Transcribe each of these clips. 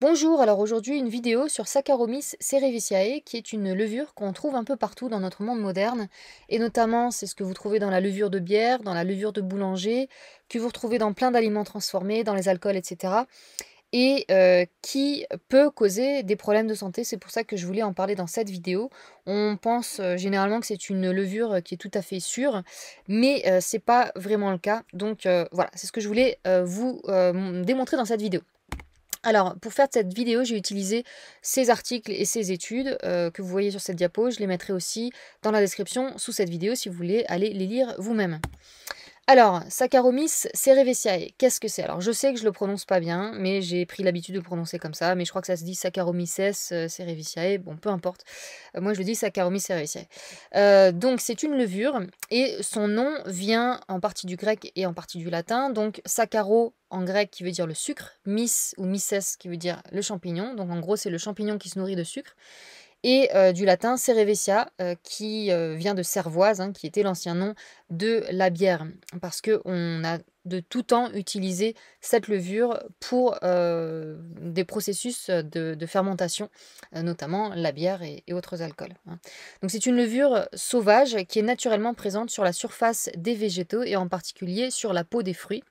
Bonjour, alors aujourd'hui une vidéo sur Saccharomyces cerevisiae qui est une levure qu'on trouve un peu partout dans notre monde moderne et notamment c'est ce que vous trouvez dans la levure de bière, dans la levure de boulanger, que vous retrouvez dans plein d'aliments transformés, dans les alcools, etc. et euh, qui peut causer des problèmes de santé, c'est pour ça que je voulais en parler dans cette vidéo. On pense euh, généralement que c'est une levure euh, qui est tout à fait sûre, mais c'est pas vraiment le cas, donc voilà, c'est ce que je voulais vous démontrer dans cette vidéo. Alors, pour faire cette vidéo, j'ai utilisé ces articles et ces études euh, que vous voyez sur cette diapo. Je les mettrai aussi dans la description sous cette vidéo si vous voulez aller les lire vous-même. Alors, Saccharomyces cerevisiae, qu'est-ce que c'est Alors, je sais que je le prononce pas bien, mais j'ai pris l'habitude de prononcer comme ça, mais je crois que ça se dit Saccharomyces euh, cerevisiae, bon, peu importe. Euh, moi, je le dis Saccharomyces cerevisiae. Euh, donc, c'est une levure, et son nom vient en partie du grec et en partie du latin, donc saccharo en grec qui veut dire le sucre, miss ou myces qui veut dire le champignon. Donc en gros, c'est le champignon qui se nourrit de sucre et euh, du latin cerevesia euh, qui euh, vient de cervoise, hein, qui était l'ancien nom de la bière, parce qu'on a de tout temps utilisé cette levure pour des processus de, fermentation, notamment la bière et, autres alcools. Hein. Donc c'est une levure sauvage qui est naturellement présente sur la surface des végétaux et en particulier sur la peau des fruits.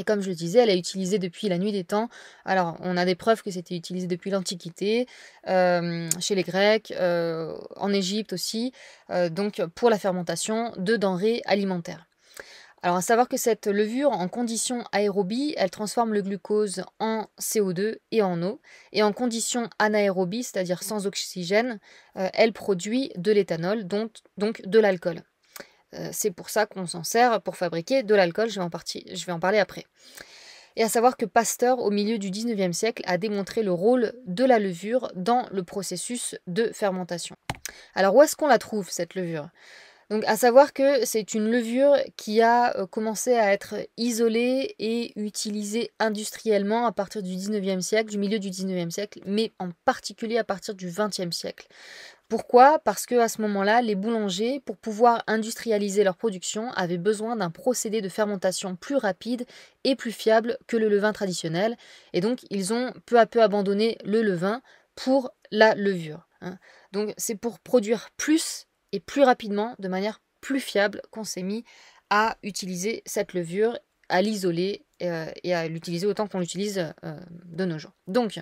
Et comme je le disais, elle est utilisée depuis la nuit des temps. Alors, on a des preuves que c'était utilisé depuis l'Antiquité, euh, chez les Grecs, euh, en Égypte aussi, euh, donc pour la fermentation de denrées alimentaires. Alors, à savoir que cette levure, en condition aérobie, elle transforme le glucose en CO2 et en eau. Et en condition anaérobie, c'est-à-dire sans oxygène, elle produit de l'éthanol, donc de l'alcool. Euh, c'est pour ça qu'on s'en sert pour fabriquer de l'alcool, je, je, vais en parler après. Et à savoir que Pasteur, au milieu du 19e siècle, a démontré le rôle de la levure dans le processus de fermentation. Alors où est-ce qu'on la trouve, cette levure donc, à savoir que c'est une levure qui a euh, commencé à être isolée et utilisée industriellement à partir du 19e siècle, du milieu du 19e siècle, mais en particulier à partir du 20e siècle. Pourquoi Parce que à ce moment-là, les boulangers, pour pouvoir industrialiser leur production, avaient besoin d'un procédé de fermentation plus rapide et plus fiable que le levain traditionnel, et donc ils ont peu à peu abandonné le levain pour la levure. Hein. Donc c'est pour produire plus et plus rapidement, de manière plus fiable, qu'on s'est mis à utiliser cette levure, à l'isoler euh, et à l'utiliser autant qu'on l'utilise euh, de nos jours. Donc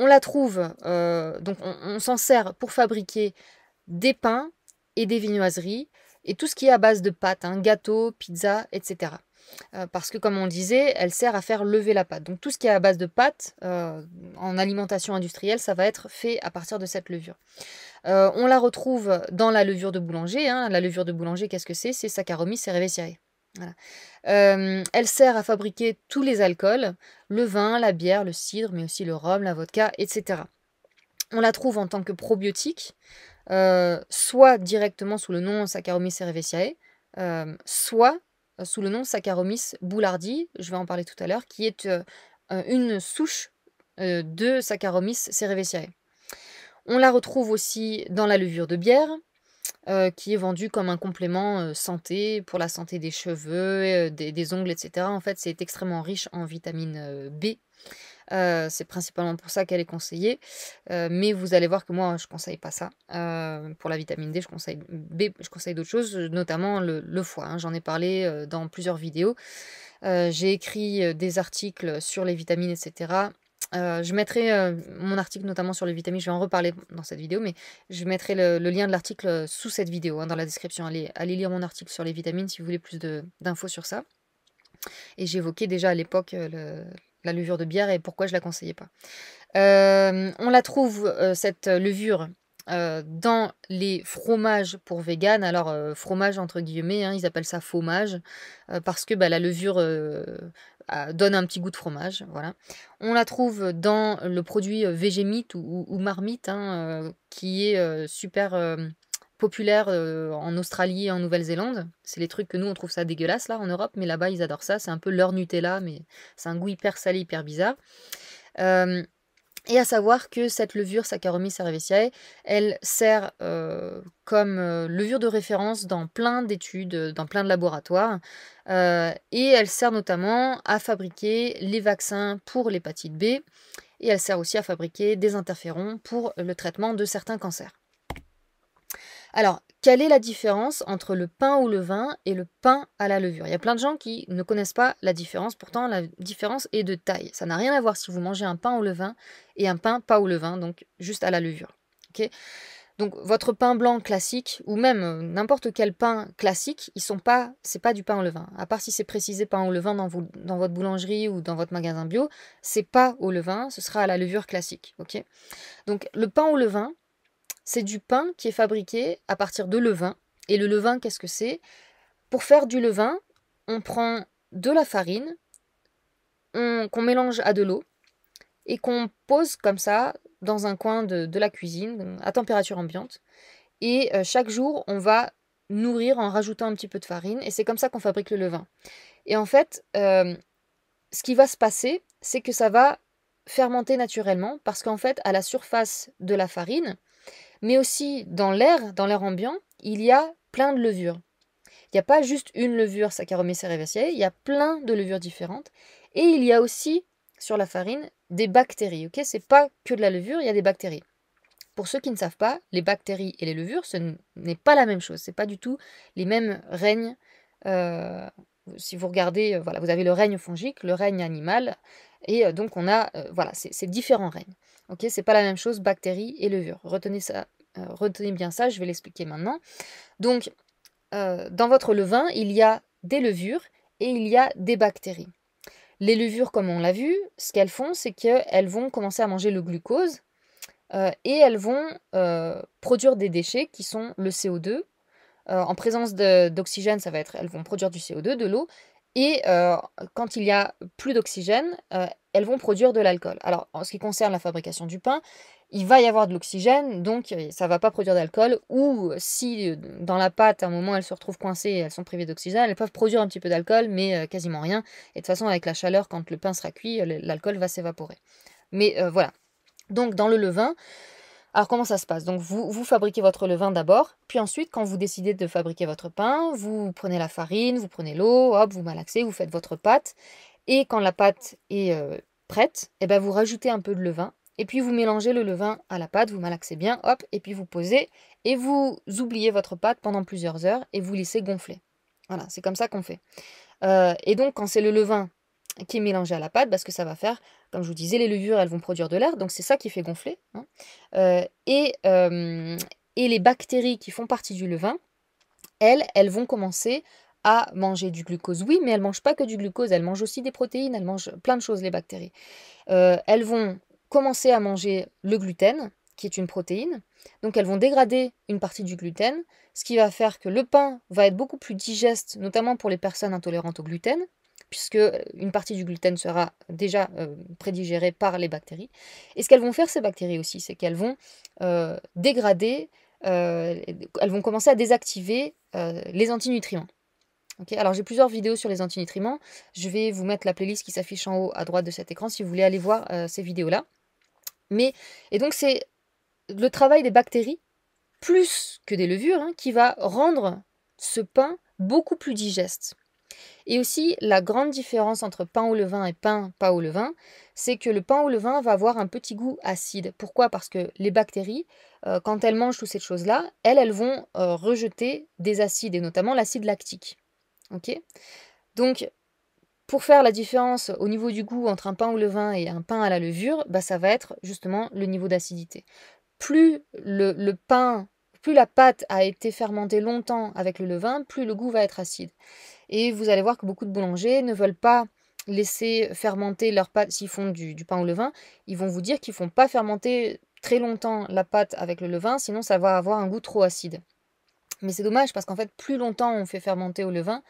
on la trouve, euh, donc on, s'en sert pour fabriquer des pains et des vinoiseries et tout ce qui est à base de pâtes, hein, gâteaux, pizza, etc. Euh, parce que comme on le disait, elle sert à faire lever la pâte. Donc tout ce qui est à base de pâte euh, en alimentation industrielle, ça va être fait à partir de cette levure. on la retrouve dans la levure de boulanger. Hein. La levure de boulanger, qu'est-ce que c'est C'est Saccharomyces cerevisiae elle sert à fabriquer tous les alcools, le vin, la bière, le cidre, mais aussi le rhum, la vodka, etc. On la trouve en tant que probiotique, euh, soit directement sous le nom Saccharomyces cerevisiae, soit euh, sous le nom Saccharomyces boulardii, je vais en parler tout à l'heure, qui est euh, une souche de Saccharomyces cerevisiae. On la retrouve aussi dans la levure de bière, euh, qui est vendu comme un complément euh, santé pour la santé des cheveux, euh, des, ongles, etc. En fait, c'est extrêmement riche en vitamine B. c'est principalement pour ça qu'elle est conseillée. mais vous allez voir que moi, je ne conseille pas ça. pour la vitamine D, je conseille B, je conseille d'autres choses, notamment le, foie. Hein. J'en ai parlé dans plusieurs vidéos. J'ai écrit des articles sur les vitamines, etc. Euh, je mettrai euh, mon article notamment sur les vitamines, je vais en reparler dans cette vidéo, mais je mettrai le, lien de l'article euh, sous cette vidéo, hein, dans la description. Allez, allez, lire mon article sur les vitamines si vous voulez plus d'infos sur ça. Et j'évoquais déjà à l'époque la levure de bière et pourquoi je ne la conseillais pas. on la trouve, cette levure, dans les fromages pour vegan, alors fromage entre guillemets, hein, ils appellent ça fromage, parce que bah, la levure euh, donne un petit goût de fromage. Voilà. On la trouve dans le produit euh, Végémite ou, Marmite, hein, euh, qui est super populaire en Australie et en Nouvelle-Zélande. C'est les trucs que nous, on trouve ça dégueulasse là en Europe, mais là-bas, ils adorent ça. C'est un peu leur Nutella, mais c'est un goût hyper salé, hyper bizarre. Et à savoir que cette levure Saccharomyces cerevisiae, elle sert euh, comme euh, levure de référence dans plein d'études, euh, dans plein de laboratoires. et elle sert notamment à fabriquer les vaccins pour l'hépatite B. Et elle sert aussi à fabriquer des interférons pour le traitement de certains cancers. Alors, quelle est la différence entre le pain au levain et le pain à la levure Il y a plein de gens qui ne connaissent pas la différence, pourtant la différence est de taille. Ça n'a rien à voir si vous mangez un pain au levain et un pain pas au levain, donc juste à la levure. donc votre pain blanc classique ou même euh, n'importe quel pain classique, ils sont pas, c'est pas du pain au levain. À part si c'est précisé pain au levain dans, dans, votre boulangerie ou dans votre magasin bio, c'est pas au levain, ce sera à la levure classique. Ok Donc le pain au levain, c'est du pain qui est fabriqué à partir de levain. Et le levain, qu'est-ce que c'est Pour faire du levain, on prend de la farine qu'on mélange à de l'eau et qu'on pose comme ça dans un coin de, la cuisine à température ambiante. Et euh, chaque jour, on va nourrir en rajoutant un petit peu de farine. Et c'est comme ça qu'on fabrique le levain. Et en fait, euh, ce qui va se passer, c'est que ça va fermenter naturellement parce qu'en fait, à la surface de la farine, mais aussi dans l'air, dans l'air ambiant, il y a plein de levures. Il n'y a pas juste une levure Saccharomyces cerevisiae, il y a plein de levures différentes. Et il y a aussi, sur la farine, des bactéries. Ce n'est pas que de la levure, il y a des bactéries. Pour ceux qui ne savent pas, les bactéries et les levures, ce n'est pas la même chose. n'est pas du tout les mêmes règnes. Euh, si vous regardez, euh, voilà, vous avez le règne fongique, le règne animal. Et euh, donc on a, euh, voilà, ces différents règnes. Ok, c'est pas la même chose bactéries et levures. Retenez ça, euh, retenez bien ça. Je vais l'expliquer maintenant. Donc dans votre levain, il y a des levures et il y a des bactéries. Les levures, comme on l'a vu, ce qu'elles font, c'est qu'elles vont commencer à manger le glucose et elles vont produire des déchets qui sont le CO2. en présence d'oxygène, ça va être, elles vont produire du CO2, de l'eau, et euh, quand il y a plus d'oxygène, euh, elles vont produire de l'alcool. Alors, en ce qui concerne la fabrication du pain, il va y avoir de l'oxygène, donc euh, ça ne va pas produire d'alcool. Ou si dans la pâte, à un moment, elles se retrouvent coincées et elles sont privées d'oxygène, elles peuvent produire un petit peu d'alcool, mais quasiment rien. Et de toute façon, avec la chaleur, quand le pain sera cuit, l'alcool va s'évaporer. Mais voilà. Donc, dans le levain, alors comment ça se passe Donc vous, vous fabriquez votre levain d'abord, puis ensuite quand vous décidez de fabriquer votre pain, vous prenez la farine, vous prenez l'eau, hop, vous malaxez, vous faites votre pâte, et quand la pâte est euh, prête, eh ben vous rajoutez un peu de levain, et puis vous mélangez le levain à la pâte, vous malaxez bien, hop, et puis vous posez, et vous oubliez votre pâte pendant plusieurs heures, et vous laissez gonfler. Voilà, c'est comme ça qu'on fait. Euh, et donc quand c'est le levain qui est mélangé à la pâte parce que ça va faire, comme je vous disais, les levures elles vont produire de l'air, donc c'est ça qui fait gonfler. Hein. Euh, et, euh, et les bactéries qui font partie du levain, elles, elles vont commencer à manger du glucose, oui, mais elles ne mangent pas que du glucose, elles mangent aussi des protéines, elles mangent plein de choses, les bactéries. Euh, elles vont commencer à manger le gluten, qui est une protéine, donc elles vont dégrader une partie du gluten, ce qui va faire que le pain va être beaucoup plus digeste, notamment pour les personnes intolérantes au gluten, puisque une partie du gluten sera déjà euh, prédigérée par les bactéries. Et ce qu'elles vont faire, ces bactéries aussi, c'est qu'elles vont euh, dégrader, euh, elles vont commencer à désactiver les antinutriments. Alors j'ai plusieurs vidéos sur les antinutriments. Je vais vous mettre la playlist qui s'affiche en haut à droite de cet écran si vous voulez aller voir ces vidéos-là. Mais et donc c'est le travail des bactéries plus que des levures hein, qui va rendre ce pain beaucoup plus digeste. Et aussi, la grande différence entre pain au levain et pain pas au levain, c'est que le pain au levain va avoir un petit goût acide. Pourquoi Parce que les bactéries, euh, quand elles mangent toutes ces choses-là, elles, elles vont euh, rejeter des acides, et notamment l'acide lactique. Donc, pour faire la différence au niveau du goût entre un pain au levain et un pain à la levure, bah, ça va être justement le niveau d'acidité. Plus le pain plus la pâte a été fermentée longtemps avec le levain, plus le goût va être acide. Et vous allez voir que beaucoup de boulangers ne veulent pas laisser fermenter leur pâte s'ils font du, pain au levain. Ils vont vous dire qu'ils ne font pas fermenter très longtemps la pâte avec le levain, sinon ça va avoir un goût trop acide. Mais c'est dommage parce qu'en fait, plus longtemps on fait fermenter au levain,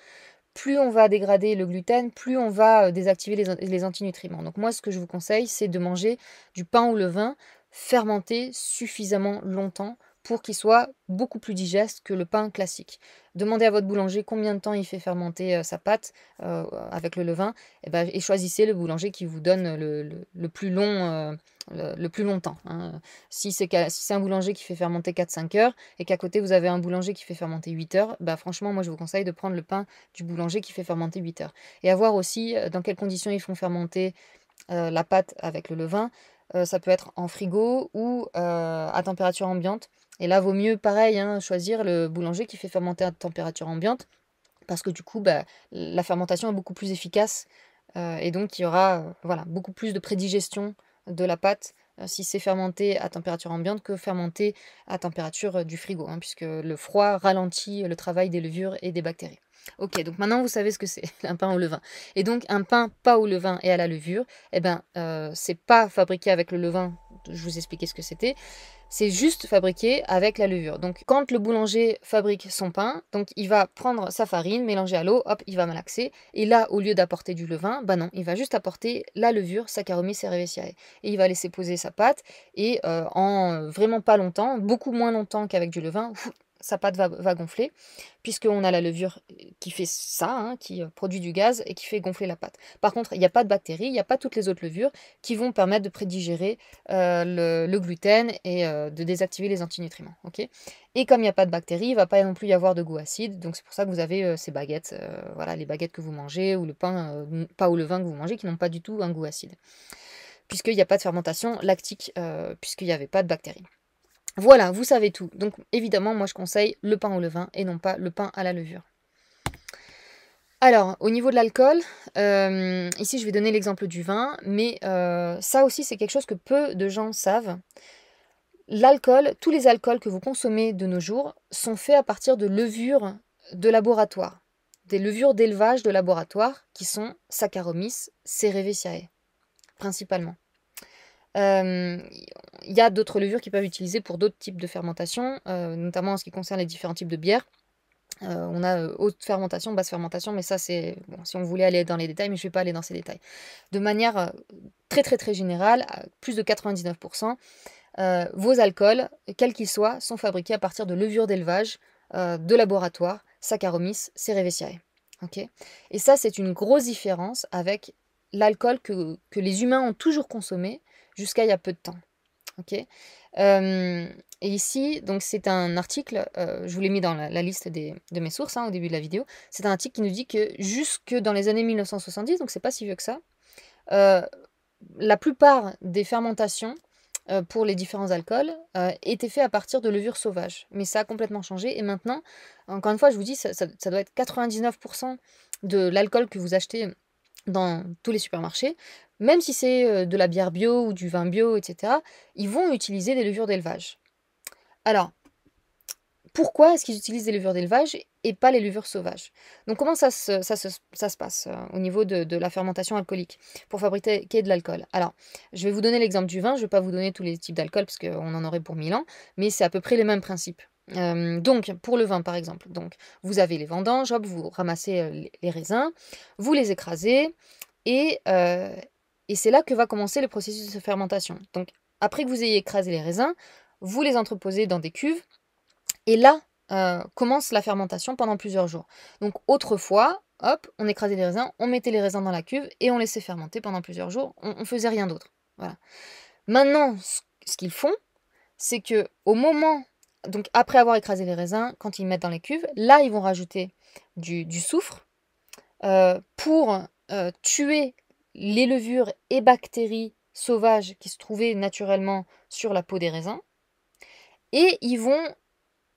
plus on va dégrader le gluten, plus on va euh, désactiver les, les antinutriments. Donc moi, ce que je vous conseille, c'est de manger du pain au levain fermenté suffisamment longtemps pour qu'il soit beaucoup plus digeste que le pain classique. Demandez à votre boulanger combien de temps il fait fermenter euh, sa pâte euh, avec le levain eh ben, et, choisissez le boulanger qui vous donne le, plus, long, euh, le, plus longtemps. Hein. Si c'est un boulanger qui fait fermenter 4-5 heures et qu'à côté vous avez un boulanger qui fait fermenter 8 heures, ben, franchement moi je vous conseille de prendre le pain du boulanger qui fait fermenter 8 heures. Et à voir aussi dans quelles conditions ils font fermenter la pâte avec le levain. ça peut être en frigo ou à température ambiante. Et là, vaut mieux, pareil, hein, choisir le boulanger qui fait fermenter à température ambiante, parce que du coup, bah, la fermentation est beaucoup plus efficace, euh, et donc il y aura euh, voilà, beaucoup plus de prédigestion de la pâte euh, si c'est fermenté à température ambiante que fermenté à température du frigo, hein, puisque le froid ralentit le travail des levures et des bactéries. Ok, donc maintenant vous savez ce que c'est, un pain au levain. Et donc un pain pas au levain et à la levure, eh ben, c'est pas fabriqué avec le levain, je vous expliquais ce que c'était, c'est juste fabriqué avec la levure. Donc quand le boulanger fabrique son pain, donc il va prendre sa farine, mélanger à l'eau, hop, il va malaxer. Et là, au lieu d'apporter du levain, bah non, il va juste apporter la levure Saccharomyces cerevisiae. Et il va laisser poser sa pâte et euh, en vraiment pas longtemps, beaucoup moins longtemps qu'avec du levain, sa pâte va, gonfler, puisqu'on a la levure qui fait ça, hein, qui euh, produit du gaz et qui fait gonfler la pâte. Par contre, il n'y a pas de bactéries, il n'y a pas toutes les autres levures qui vont permettre de prédigérer euh, le, gluten et euh, de désactiver les antinutriments. et comme il n'y a pas de bactéries, il ne va pas non plus y avoir de goût acide, donc c'est pour ça que vous avez ces baguettes, voilà, les baguettes que vous mangez, ou le pain, pas ou le vin que vous mangez, qui n'ont pas du tout un goût acide. Puisqu'il n'y a pas de fermentation lactique, puisqu'il n'y avait pas de bactéries. Voilà, vous savez tout. Donc évidemment, moi je conseille le pain au levain et non pas le pain à la levure. Alors, au niveau de l'alcool, euh, ici je vais donner l'exemple du vin, mais euh, ça aussi c'est quelque chose que peu de gens savent. L'alcool, tous les alcools que vous consommez de nos jours sont faits à partir de levures de laboratoire, des levures d'élevage de laboratoire qui sont Saccharomyces cerevisiae, principalement il euh, y a d'autres levures qui peuvent être utilisées pour d'autres types de fermentation, euh, notamment en ce qui concerne les différents types de bières. Euh, on a haute fermentation, basse fermentation, mais ça c'est si on voulait aller dans les détails, mais je ne vais pas aller dans ces détails. De manière très très très générale, à plus de 99%, vos alcools, quels qu'ils soient, sont fabriqués à partir de levures d'élevage, de laboratoire, Saccharomyces, Cerevisiae. Ok Et ça c'est une grosse différence avec l'alcool que les humains ont toujours consommé jusqu'à il y a peu de temps. ok et ici, donc c'est un article, euh, je vous l'ai mis dans la, liste de mes sources hein, au début de la vidéo, c'est un article qui nous dit que jusque dans les années 1970, donc c'est pas si vieux que ça, euh, la plupart des fermentations euh, pour les différents alcools étaient faites à partir de levures sauvages. Mais ça a complètement changé et maintenant, encore une fois, je vous dis, ça doit être 99% de l'alcool que vous achetez dans tous les supermarchés même si c'est de la bière bio ou du vin bio, etc., ils vont utiliser des levures d'élevage. Alors, pourquoi est-ce qu'ils utilisent des levures d'élevage et pas les levures sauvages Donc comment ça se, passe au niveau de, la fermentation alcoolique pour fabriquer de l'alcool Alors, je vais vous donner l'exemple du vin, je ne vais pas vous donner tous les types d'alcool parce qu'on en aurait pour mille ans, mais c'est à peu près les mêmes principes. donc, pour le vin par exemple, donc, vous avez les vendanges, vous ramassez les raisins, vous les écrasez, et, et c'est là que va commencer le processus de fermentation. Donc, après que vous ayez écrasé les raisins, vous les entreposez dans des cuves. Et là, euh, commence la fermentation pendant plusieurs jours. Donc, autrefois, hop, on écrasait les raisins, on mettait les raisins dans la cuve et on laissait fermenter pendant plusieurs jours. On, ne faisait rien d'autre. Voilà. Maintenant, ce qu'ils font, c'est que au moment, donc après avoir écrasé les raisins, quand ils mettent dans les cuves, là, ils vont rajouter du, soufre euh, pour euh, tuer les levures et bactéries sauvages qui se trouvaient naturellement sur la peau des raisins. Et ils vont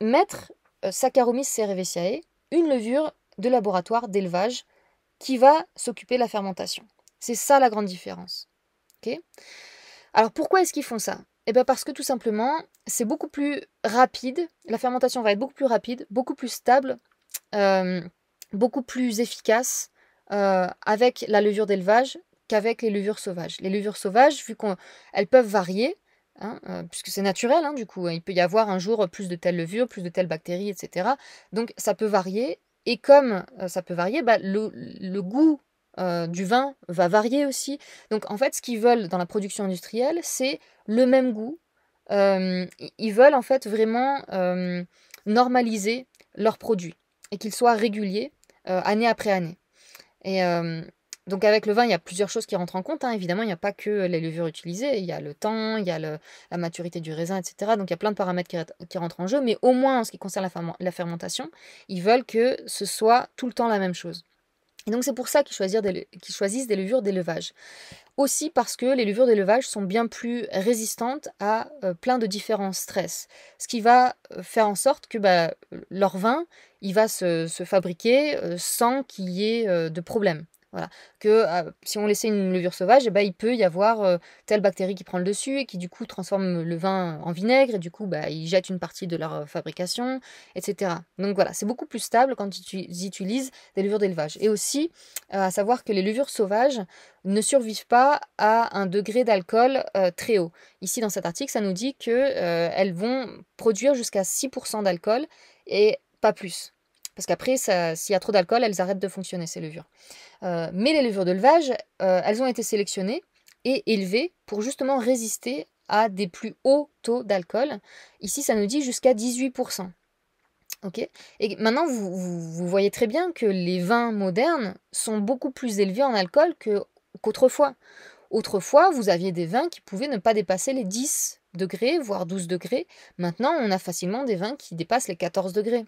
mettre euh, Saccharomyces cerevisiae, une levure de laboratoire d'élevage qui va s'occuper de la fermentation. C'est ça la grande différence. Alors pourquoi est-ce qu'ils font ça Eh bien parce que tout simplement, c'est beaucoup plus rapide, la fermentation va être beaucoup plus rapide, beaucoup plus stable, euh, beaucoup plus efficace euh, avec la levure d'élevage qu'avec les levures sauvages. Les levures sauvages, vu qu'elles peuvent varier, hein, euh, puisque c'est naturel, hein, du coup, hein, il peut y avoir un jour plus de telles levures, plus de telles bactéries, etc. Donc ça peut varier, et comme euh, ça peut varier, bah, le, goût euh, du vin va varier aussi. Donc en fait, ce qu'ils veulent dans la production industrielle, c'est le même goût. ils veulent en fait vraiment normaliser leurs produits et qu'ils soient réguliers année après année. Et donc avec le vin, il y a plusieurs choses qui rentrent en compte. Hein. Évidemment, il n'y a pas que les levures utilisées, il y a le temps, il y a la maturité du raisin, etc. Donc il y a plein de paramètres qui, rentrent en jeu, mais au moins en ce qui concerne la, fermentation, ils veulent que ce soit tout le temps la même chose. Et donc c'est pour ça qu'ils, choisissent des levures d'élevage. Aussi parce que les levures d'élevage sont bien plus résistantes à euh, plein de différents stress. Ce qui va euh, faire en sorte que bah, leur vin, il va se, fabriquer euh, sans qu'il y ait de problème. Voilà. Que ah, si on laissait une levure sauvage, eh ben, il peut y avoir euh, telle bactérie qui prend le dessus et qui du coup transforme le vin en vinaigre et du coup bah, ils jettent une partie de leur euh, fabrication, etc. Donc voilà, c'est beaucoup plus stable quand ils utilisent des levures d'élevage. Et aussi, euh, à savoir que les levures sauvages ne survivent pas à un degré d'alcool très haut. Ici dans cet article, ça nous dit qu'elles vont produire jusqu'à 6% d'alcool et pas plus. Parce qu'après, s'il y a trop d'alcool, elles arrêtent de fonctionner, ces levures. Euh, mais les levures de levage, euh, elles ont été sélectionnées et élevées pour justement résister à des plus hauts taux d'alcool. Ici, ça nous dit jusqu'à 18%. et maintenant, vous, voyez très bien que les vins modernes sont beaucoup plus élevés en alcool qu'autrefois. Autrefois, vous aviez des vins qui pouvaient ne pas dépasser les 10 degrés, voire 12 degrés. Maintenant, on a facilement des vins qui dépassent les 14 degrés.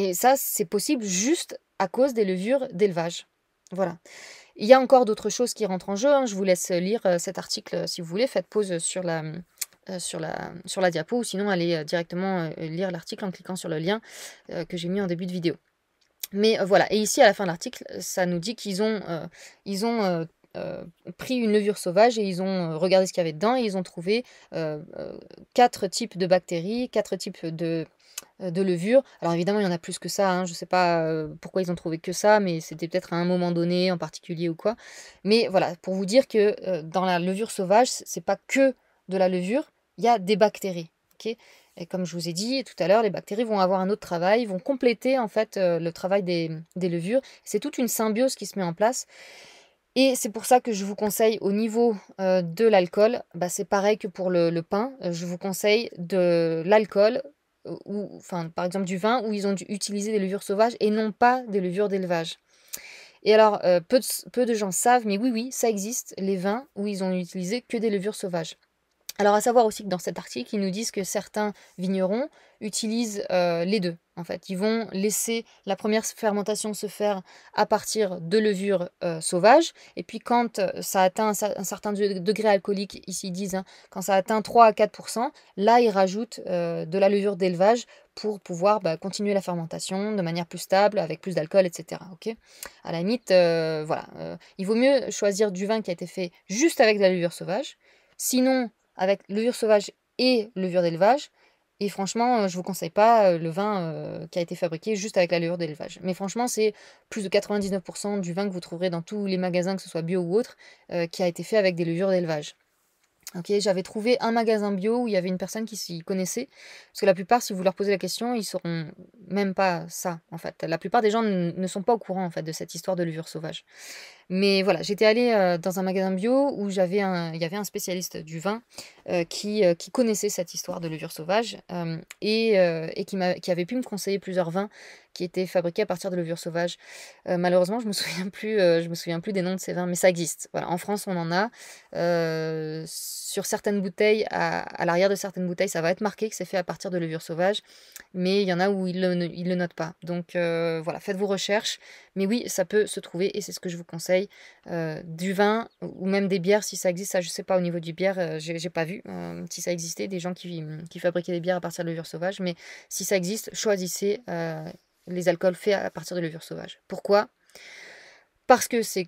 Et ça, c'est possible juste à cause des levures d'élevage. Voilà. Il y a encore d'autres choses qui rentrent en jeu. Hein. Je vous laisse lire euh, cet article euh, si vous voulez. Faites pause euh, sur la, sur la, sur la diapo ou sinon allez directement lire l'article en cliquant sur le lien que j'ai mis en début de vidéo. Mais voilà, et ici à la fin de l'article, ça nous dit qu'ils ont, ils ont pris une levure sauvage et ils ont regardé ce qu'il y avait dedans et ils ont trouvé quatre types de bactéries, quatre types de euh, de levure. Alors évidemment, il y en a plus que ça. Hein. Je ne sais pas euh, pourquoi ils ont trouvé que ça, mais c'était peut-être à un moment donné en particulier ou quoi. Mais voilà, pour vous dire que euh, dans la levure sauvage, c'est pas que de la levure, il y a des bactéries. et comme je vous ai dit tout à l'heure, les bactéries vont avoir un autre travail, vont compléter en fait le travail des, levures. C'est toute une symbiose qui se met en place. Et c'est pour ça que je vous conseille au niveau de l'alcool, bah, c'est pareil que pour le pain, je vous conseille de l'alcool ou, enfin, par exemple du vin, où ils ont dû utiliser des levures sauvages et non pas des levures d'élevage. Et alors, euh, peu, peu de gens savent, mais oui, oui, ça existe, les vins où ils ont utilisé que des levures sauvages. Alors à savoir aussi que dans cet article, ils nous disent que certains vignerons utilisent euh, les deux. En fait, ils vont laisser la première fermentation se faire à partir de levures sauvage, euh, sauvages. Et puis quand euh, ça atteint un, certain degré alcoolique, ici ils disent, hein, quand ça atteint 3 à 4 là ils rajoutent de la levure d'élevage pour pouvoir bah, continuer la fermentation de manière plus stable, avec plus d'alcool, etc. à la limite, voilà, il vaut mieux choisir du vin qui a été fait juste avec de la levure sauvage. Sinon, avec levure sauvage et levure d'élevage. Et franchement, euh, je vous conseille pas euh, le vin euh, qui a été fabriqué juste avec la levure d'élevage. Mais franchement, c'est plus de 99% du vin que vous trouverez dans tous les magasins, que ce soit bio ou autre, qui a été fait avec des levures d'élevage. Ok, j'avais trouvé un magasin bio où il y avait une personne qui s'y connaissait, parce que la plupart, si vous leur posez la question, ils sauront même pas ça en fait. La plupart des gens ne sont pas au courant en fait de cette histoire de levure sauvage. Mais voilà, j'étais allée euh, dans un magasin bio où j'avais il y avait un spécialiste du vin euh, euh, qui, connaissait cette histoire de levure sauvage et, et qui, qui, avait pu me conseiller plusieurs vins qui étaient fabriqués à partir de levure sauvage. malheureusement, je me souviens plus, je me souviens plus des noms de ces vins, mais ça existe. Voilà, en France, on en a sur certaines bouteilles, à, l'arrière de certaines bouteilles, ça va être marqué que c'est fait à partir de levure sauvage, mais il y en a où ils ne le notent pas. Donc voilà, faites vos recherches. Mais oui, ça peut se trouver et c'est ce que je vous conseille euh, du vin ou même des bières si ça existe. Ça, je sais pas au niveau du bière, euh, j'ai pas vu euh, si ça existait des gens qui, qui, fabriquaient des bières à partir de levure sauvage. Mais si ça existe, choisissez les alcools faits à partir de levure sauvage. Pourquoi Parce que c'est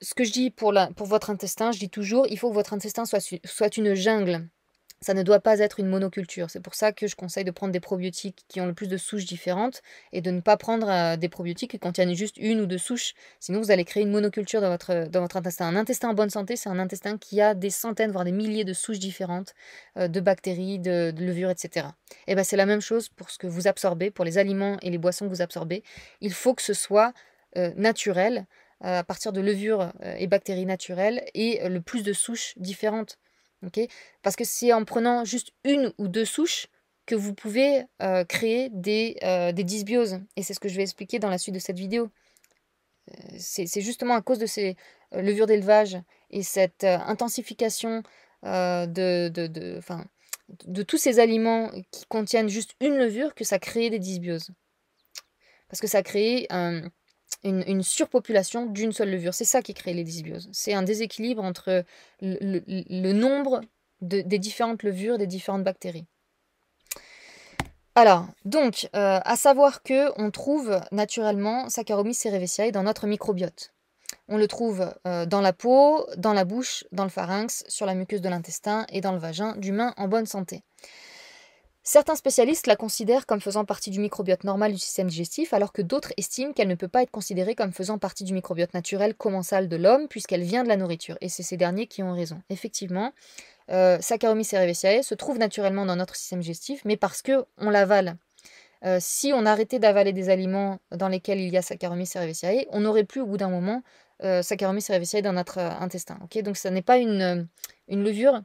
ce que je dis pour, votre intestin. Je dis toujours, il faut que votre intestin soit une jungle ça ne doit pas être une monoculture. C'est pour ça que je conseille de prendre des probiotiques qui ont le plus de souches différentes et de ne pas prendre euh, des probiotiques qui contiennent juste une ou deux souches. Sinon, vous allez créer une monoculture dans votre, dans votre intestin. Un intestin en bonne santé, c'est un intestin qui a des centaines, voire des milliers de souches différentes, euh, de bactéries, de, levures, etc. Et eh ben, c'est la même chose pour ce que vous absorbez, pour les aliments et les boissons que vous absorbez. Il faut que ce soit euh, naturel à partir de levures et bactéries naturelles et le plus de souches différentes. Parce que c'est en prenant juste une ou deux souches que vous pouvez créer des, dysbioses. Et c'est ce que je vais expliquer dans la suite de cette vidéo. C'est justement à cause de ces levures d'élevage et cette intensification de, de, de, tous ces aliments qui contiennent juste une levure que ça crée des dysbioses. Parce que ça crée une, surpopulation d'une seule levure. C'est ça qui crée les dysbioses. C'est un déséquilibre entre le, nombre des différentes levures, des différentes bactéries. Alors, donc, euh, à savoir que on trouve naturellement Saccharomyces cerevisiae dans notre microbiote. On le trouve euh, dans la peau, dans la bouche, dans le pharynx, sur la muqueuse de l'intestin et dans le vagin d'humains en bonne santé. Certains spécialistes la considèrent comme faisant partie du microbiote normal du système digestif, alors que d'autres estiment qu'elle ne peut pas être considérée comme faisant partie du microbiote naturel commensal de l'homme, puisqu'elle vient de la nourriture. Et c'est ces derniers qui ont raison. Effectivement, euh, Saccharomyces cerevisiae se trouve naturellement dans notre système digestif, mais parce que on l'avale. Euh, si on arrêtait d'avaler des aliments dans lesquels il y a Saccharomyces cerevisiae, on n'aurait plus au bout d'un moment euh, Saccharomyces cerevisiae dans notre euh, intestin. Donc ce n'est pas une levure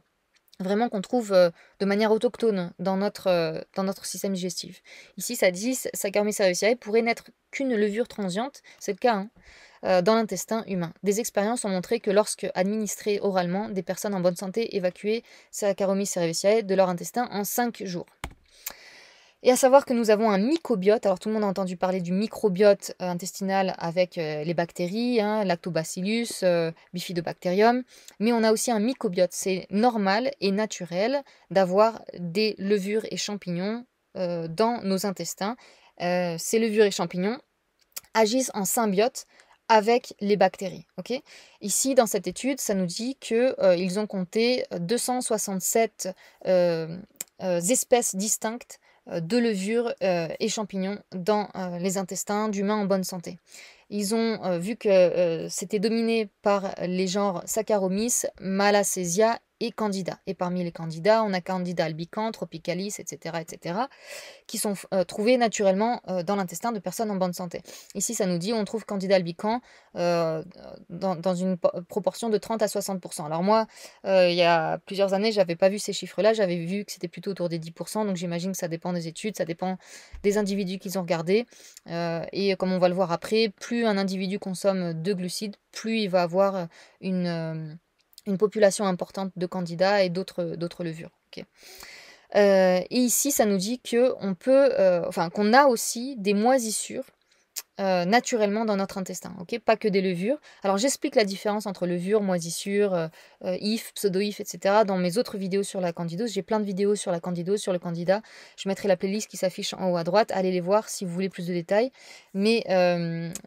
vraiment qu'on trouve euh, de manière autochtone dans notre, euh, dans notre système digestif. Ici, ça dit Saccharomyces cerevisiae pourrait n'être qu'une levure transiente, c'est le cas, hein, euh, dans l'intestin humain. Des expériences ont montré que lorsque administrées oralement, des personnes en bonne santé évacuaient Saccharomyces cerevisiae de leur intestin en 5 jours. Et à savoir que nous avons un mycobiote. Alors tout le monde a entendu parler du microbiote euh, intestinal avec euh, les bactéries, hein, lactobacillus, euh, bifidobacterium. Mais on a aussi un mycobiote. C'est normal et naturel d'avoir des levures et champignons dans nos intestins. ces levures et champignons agissent en symbiote avec les bactéries. Ici, dans cette étude, ça nous dit qu'ils ont compté 267 espèces distinctes euh, de levures euh, et champignons dans euh, les intestins d'humains en bonne santé. Ils ont vu que c'était dominé par les genres Saccharomyces, Malassezia et candidats. Et parmi les candidats, on a Candida albicans, tropicalis, etc., etc., qui sont euh, trouvés naturellement euh, dans l'intestin de personnes en bonne santé. Ici, ça nous dit on trouve Candida albicans euh, dans, dans, une proportion de 30 à 60 Alors moi, il y a plusieurs années, j'avais pas vu ces chiffres-là, j'avais vu que c'était plutôt autour des 10 donc j'imagine que ça dépend des études, ça dépend des individus qu'ils ont regardés. et comme on va le voir après, plus un individu consomme de glucides, plus il va avoir une une population importante de candidats et d'autres levures. Euh, et ici, ça nous dit que peut, euh, enfin, qu'on a aussi des moisissures euh, naturellement dans notre intestin, ok Pas que des levures. Alors j'explique la différence entre levure, moisissures, euh, euh, if, pseudo-if, etc. Dans mes autres vidéos sur la candidose, j'ai plein de vidéos sur la candidose, sur le candidat. Je mettrai la playlist qui s'affiche en haut à droite. Allez les voir si vous voulez plus de détails. Mais,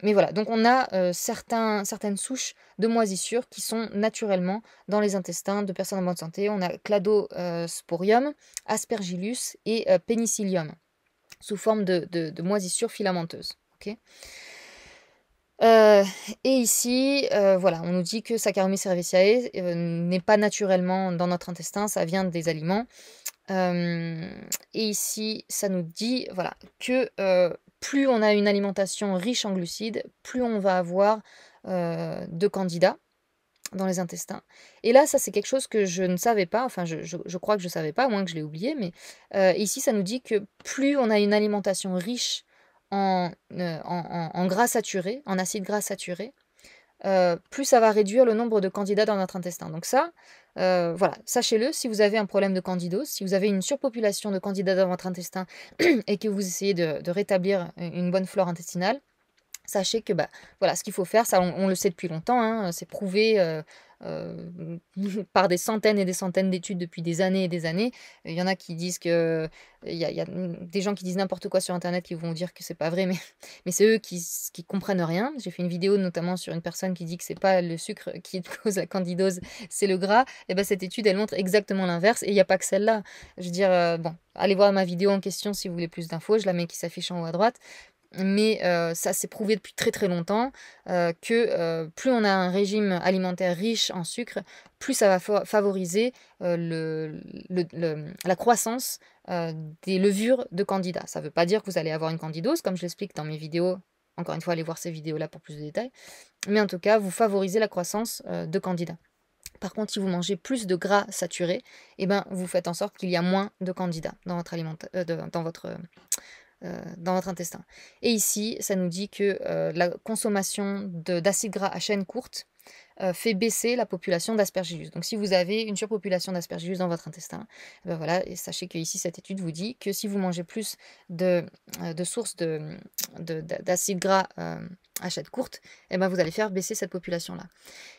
voilà, donc on a certaines souches de moisissures qui sont naturellement dans les intestins de personnes en bonne santé. On a cladosporium, aspergillus et Penicillium sous forme de, de moisissures filamenteuses. Euh, et ici, euh, voilà, on nous dit que Saccharomyces cerevisiae euh, n'est pas naturellement dans notre intestin, ça vient des aliments. et ici, ça nous dit, voilà, que plus on a une alimentation riche en glucides, plus on va avoir de candidats dans les intestins. Et là, ça c'est quelque chose que je ne savais pas, enfin je, crois que je ne savais pas, moins que je l'ai oublié, mais ici ça nous dit que plus on a une alimentation riche euh, en, gras saturé, en acide gras saturé, euh, plus ça va réduire le nombre de candidats dans notre intestin. Donc ça, euh, voilà, sachez-le, si vous avez un problème de candidose, si vous avez une surpopulation de candidats dans votre intestin et que vous essayez de, rétablir une bonne flore intestinale, sachez que bah, voilà, ce qu'il faut faire, ça on, le sait depuis longtemps, hein, c'est prouver... Euh, par des centaines et des centaines d'études depuis des années et des années. Il y en a qui disent que. Il y, a, des gens qui disent n'importe quoi sur Internet qui vont dire que c'est pas vrai, mais, mais c'est eux qui, qui comprennent rien. J'ai fait une vidéo notamment sur une personne qui dit que c'est pas le sucre qui cause la candidose, c'est le gras. Et eh ben cette étude, elle montre exactement l'inverse et il n'y a pas que celle-là. Je veux dire, euh, bon, allez voir ma vidéo en question si vous voulez plus d'infos. Je la mets qui s'affiche en haut à droite mais euh, ça s'est prouvé depuis très très longtemps euh, que euh, plus on a un régime alimentaire riche en sucre, plus ça va favoriser le, la croissance des levures de candida. Ça ne veut pas dire que vous allez avoir une candidose, comme je l'explique dans mes vidéos. Encore une fois, allez voir ces vidéos-là pour plus de détails. Mais en tout cas, vous favorisez la croissance de candida. Par contre, si vous mangez plus de gras saturés, eh ben, vous faites en sorte qu'il y a moins de candidats dans votre, alimenta dans votre, euh, dans votre intestin. Et ici, ça nous dit que euh, la consommation d'acides gras à chaîne courte euh, fait baisser la population d'aspergillus. Donc si vous avez une surpopulation d'aspergillus dans votre intestin, eh ben voilà, sachez que ici cette étude vous dit que si vous mangez plus de, sources d'acides de, gras à chaîne courte, et eh ben vous allez faire baisser cette population-là.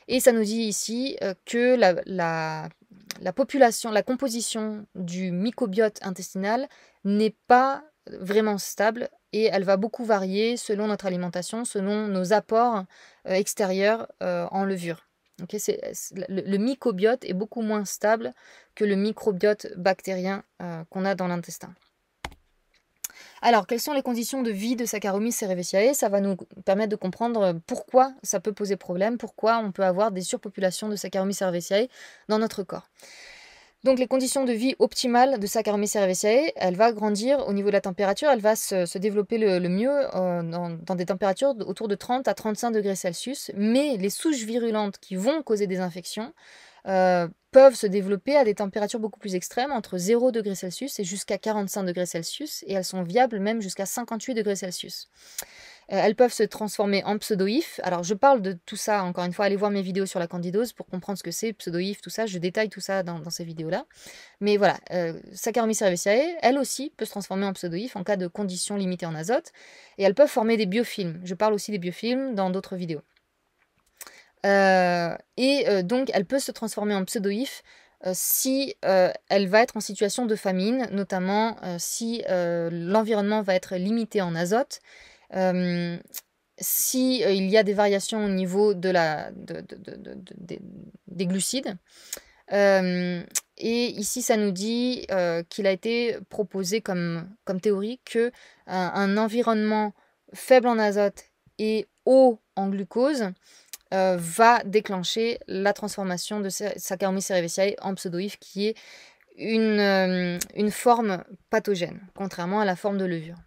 Et ça nous dit ici que la, population, la composition du mycobiote intestinal n'est pas vraiment stable et elle va beaucoup varier selon notre alimentation, selon nos apports euh, extérieurs euh, en levure. le, microbiote est beaucoup moins stable que le microbiote bactérien euh, qu'on a dans l'intestin. Alors, quelles sont les conditions de vie de Saccharomyces cerevisiae Ça va nous permettre de comprendre pourquoi ça peut poser problème, pourquoi on peut avoir des surpopulations de Saccharomyces cerevisiae dans notre corps. Donc les conditions de vie optimales de Saccharomyces cerevisiae, elle va grandir au niveau de la température, elle va se, développer le, mieux euh, dans, des températures autour de 30 à 35 degrés Celsius, mais les souches virulentes qui vont causer des infections euh, peuvent se développer à des températures beaucoup plus extrêmes, entre 0 degrés Celsius et jusqu'à 45 degrés Celsius, et elles sont viables même jusqu'à 58 degrés Celsius. Euh, elles peuvent se transformer en pseudoïf. Alors, je parle de tout ça, encore une fois, allez voir mes vidéos sur la candidose pour comprendre ce que c'est, pseudo tout ça. Je détaille tout ça dans, ces vidéos-là. Mais voilà, euh, Saccharomyces cerevisiae, elle aussi, peut se transformer en pseudo en cas de conditions limitées en azote. Et elles peuvent former des biofilms. Je parle aussi des biofilms dans d'autres vidéos. Euh, et euh, donc, elle peut se transformer en pseudo si elle va être en situation de famine, notamment si l'environnement va être limité en azote euh, s'il euh, il y a des variations au niveau de la, des glucides. Euh, et ici, ça nous dit qu'il a été proposé comme, théorie que un environnement faible en azote et haut en glucose va déclencher la transformation de Saccharomyces cerevisiae en pseudoïf, qui est une forme pathogène, contrairement à la forme de levure.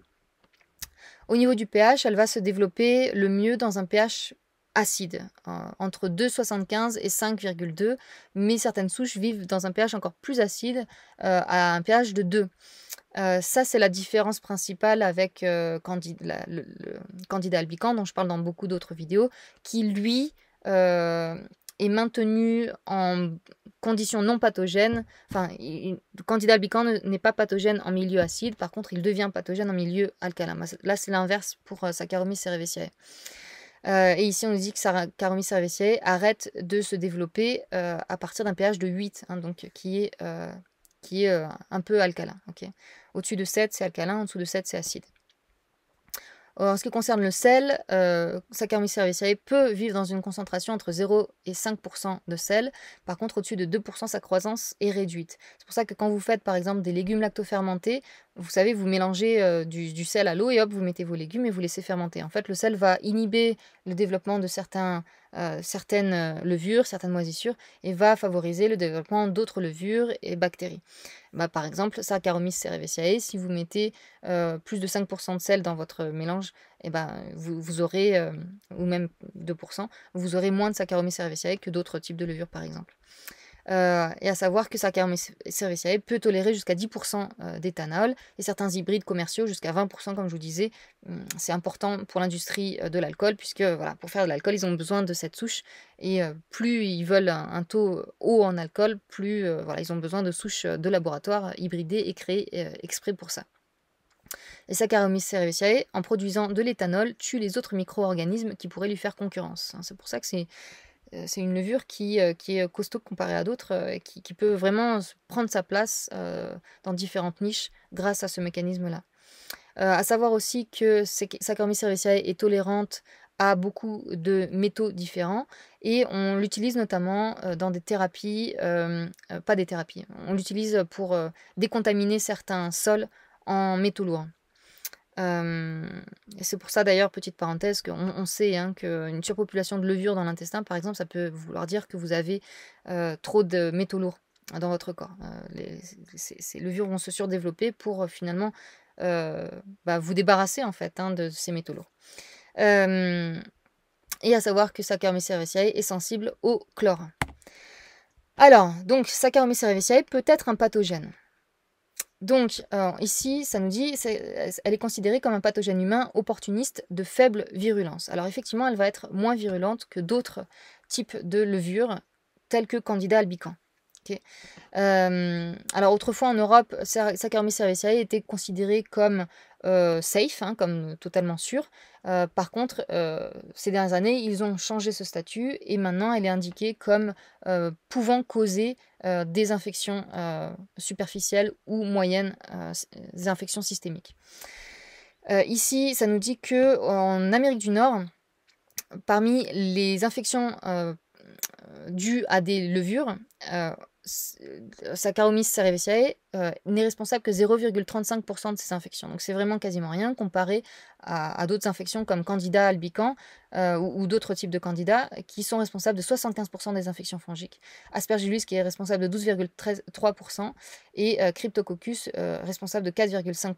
Au niveau du pH, elle va se développer le mieux dans un pH acide, euh, entre 2,75 et 5,2, mais certaines souches vivent dans un pH encore plus acide, euh, à un pH de 2. Euh, ça, c'est la différence principale avec le, le, Candida albican, dont je parle dans beaucoup d'autres vidéos, qui, lui, est maintenu en, conditions non pathogènes. Enfin, le candida albicans n'est pas pathogène en milieu acide, par contre, il devient pathogène en milieu alcalin. Là, c'est l'inverse pour euh, Saccharomyces cerevisiae. Euh, et ici, on nous dit que Saccharomyces cerevisiae arrête de se développer euh, à partir d'un pH de 8, hein, donc, qui est, qui est un peu alcalin. Ok. Au-dessus de 7, c'est alcalin, en dessous de 7, c'est acide. Euh, en ce qui concerne le sel, sa euh, Saccharomyces cerevisiae peut vivre dans une concentration entre 0 et 5% de sel. Par contre, au-dessus de 2%, sa croissance est réduite. C'est pour ça que quand vous faites par exemple des légumes lactofermentés, vous savez, vous mélangez euh, du, sel à l'eau et hop, vous mettez vos légumes et vous laissez fermenter. En fait, le sel va inhiber le développement de euh, certaines euh, levures, certaines moisissures, et va favoriser le développement d'autres levures et bactéries. Bah, par exemple, Saccharomyces cerevisiae, si vous mettez plus de 5% de sel dans votre mélange, et eh ben, vous, vous, aurez, ou même 2%, vous aurez moins de Saccharomyces cerevisiae que d'autres types de levures, par exemple. Euh, et à savoir que Saccharomyces cerevisiae peut tolérer jusqu'à 10% euh, d'éthanol et certains hybrides commerciaux jusqu'à 20%, comme je vous disais. Hum, c'est important pour l'industrie euh, de l'alcool, puisque pour faire de l'alcool, ils ont besoin de cette souche. Et plus ils veulent un, taux haut en alcool, plus voilà, ils ont besoin de souches de laboratoire hybridées et créées exprès pour ça. Et Saccharomyces cerevisiae, en produisant de l'éthanol, tue les autres micro-organismes qui pourraient lui faire concurrence. Hein. C'est pour ça que c'est euh, c'est une levure euh, qui, est costaud comparée à d'autres, euh, et qui, peut vraiment prendre sa place dans différentes niches grâce à ce mécanisme-là. à savoir aussi que Saccharomyces cerevisiae est tolérante à beaucoup de métaux différents et on l'utilise notamment dans des thérapies, pas des thérapies, on l'utilise pour décontaminer certains sols en métaux lourds c'est pour ça d'ailleurs, petite parenthèse, qu'on sait hein, qu'une surpopulation de levure dans l'intestin, par exemple, ça peut vouloir dire que vous avez trop de métaux lourds dans votre corps. ces, levures vont se surdévelopper pour finalement bah, vous débarrasser en fait hein, de ces métaux lourds. et à savoir que Saccharomyces cerevisiae est sensible au chlore. Alors, donc Saccharomyces cerevisiae peut être un pathogène. Donc, euh, ici, ça nous dit, elle est considérée comme un pathogène humain opportuniste de faible virulence. Alors, effectivement, elle va être moins virulente que d'autres types de levures, tels que Candida albicans. Euh, alors autrefois en Europe, Saccharomyces cerevisiae était considéré comme euh, safe, hein, comme totalement sûr. Euh, par contre, ces dernières années, ils ont changé ce statut et maintenant elle est indiquée comme pouvant causer des infections superficielles ou moyennes, des infections systémiques. ici, ça nous dit que en Amérique du Nord, parmi les infections dues à des levures, euh, Saccharomyces cerevisiae euh, n'est responsable que 0,35% de ces infections. Donc c'est vraiment quasiment rien comparé à, d'autres infections comme Candida albicans euh, ou, d'autres types de Candida qui sont responsables de 75% des infections fongiques. Aspergillus qui est responsable de 12,3% et euh, Cryptococcus euh, responsable de 4,5%.